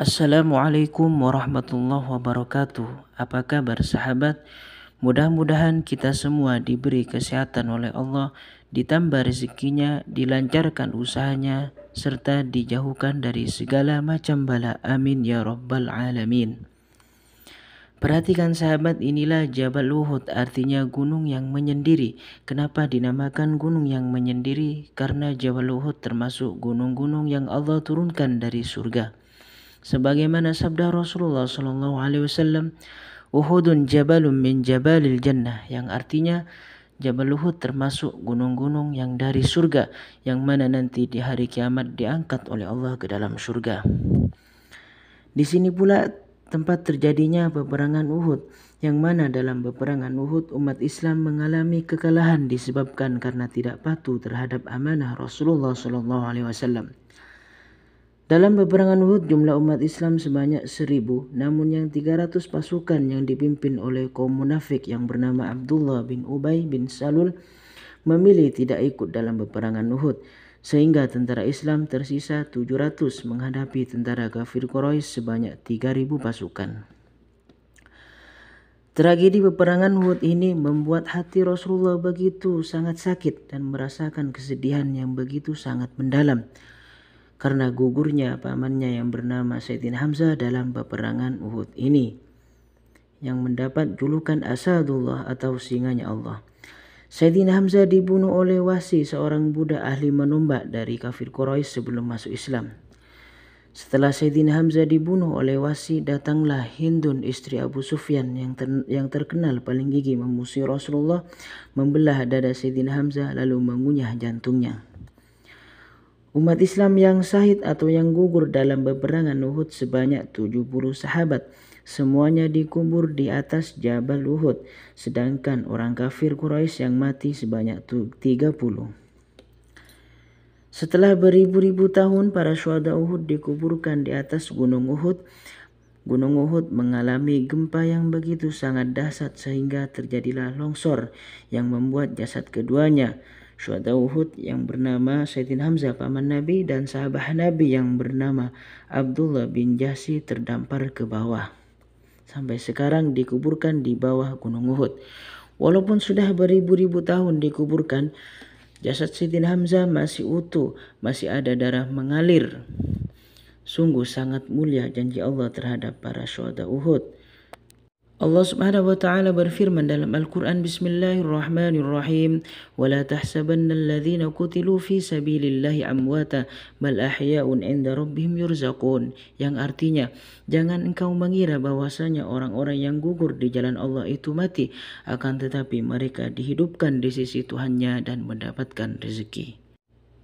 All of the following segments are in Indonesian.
Assalamualaikum warahmatullahi wabarakatuh. Apa kabar sahabat? Mudah-mudahan kita semua diberi kesehatan oleh Allah, ditambah rezekinya, dilancarkan usahanya, serta dijauhkan dari segala macam bala. Amin ya rabbal alamin. Perhatikan sahabat inilah Jabal Luhut artinya gunung yang menyendiri. Kenapa dinamakan gunung yang menyendiri? Karena Jabal Luhut termasuk gunung-gunung yang Allah turunkan dari surga sebagaimana sabda Rasulullah Shallallahu alaihi wasallam Uhudun jabalun min jabalil jannah yang artinya Jabal Uhud termasuk gunung-gunung yang dari surga yang mana nanti di hari kiamat diangkat oleh Allah ke dalam surga. Di sini pula tempat terjadinya peperangan Uhud yang mana dalam peperangan Uhud umat Islam mengalami kekalahan disebabkan karena tidak patuh terhadap amanah Rasulullah Shallallahu alaihi wasallam. Dalam peperangan Uhud jumlah umat Islam sebanyak seribu, namun yang 300 pasukan yang dipimpin oleh kaum munafik yang bernama Abdullah bin Ubay bin Salul memilih tidak ikut dalam peperangan Uhud. Sehingga tentara Islam tersisa 700 menghadapi tentara kafir Quraisy sebanyak 3000 pasukan. Tragedi peperangan Uhud ini membuat hati Rasulullah begitu sangat sakit dan merasakan kesedihan yang begitu sangat mendalam karena gugurnya pamannya yang bernama Saidin Hamzah dalam peperangan Uhud ini yang mendapat julukan Asadullah atau singanya Allah. Saidina Hamzah dibunuh oleh Wasi seorang budak ahli menumbak dari kafir Quraisy sebelum masuk Islam. Setelah Saidina Hamzah dibunuh oleh Wasi, datanglah Hindun istri Abu Sufyan yang, ter yang terkenal paling gigi memusuhi Rasulullah, membelah dada Saidina Hamzah lalu mengunyah jantungnya. Umat Islam yang sahid atau yang gugur dalam peperangan Uhud sebanyak 70 sahabat. Semuanya dikubur di atas Jabal Uhud, sedangkan orang kafir Quraisy yang mati sebanyak 30. Setelah beribu-ribu tahun, para syuhada Uhud dikuburkan di atas Gunung Uhud. Gunung Uhud mengalami gempa yang begitu sangat dahsyat sehingga terjadilah longsor yang membuat jasad keduanya syuhada Uhud yang bernama Sayyidina Hamzah paman Nabi dan sahabat Nabi yang bernama Abdullah bin Jasi terdampar ke bawah. Sampai sekarang dikuburkan di bawah Gunung Uhud. Walaupun sudah beribu-ribu tahun dikuburkan, jasad Sayyidina Hamzah masih utuh, masih ada darah mengalir. Sungguh sangat mulia janji Allah terhadap para syuhada Uhud. Allah Subhanahu wa taala berfirman dalam Al-Qur'an Bismillahirrahmanirrahim wala tahsabanna alladhina kutilu fi sabilillahi amwata bal ahya'un 'inda rabbihim yurzaqun yang artinya jangan engkau mengira bahwasanya orang-orang yang gugur di jalan Allah itu mati akan tetapi mereka dihidupkan di sisi Tuhannya dan mendapatkan rezeki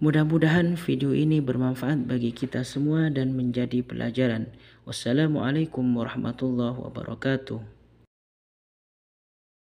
Mudah-mudahan video ini bermanfaat bagi kita semua dan menjadi pelajaran. Wassalamualaikum warahmatullahi wabarakatuh.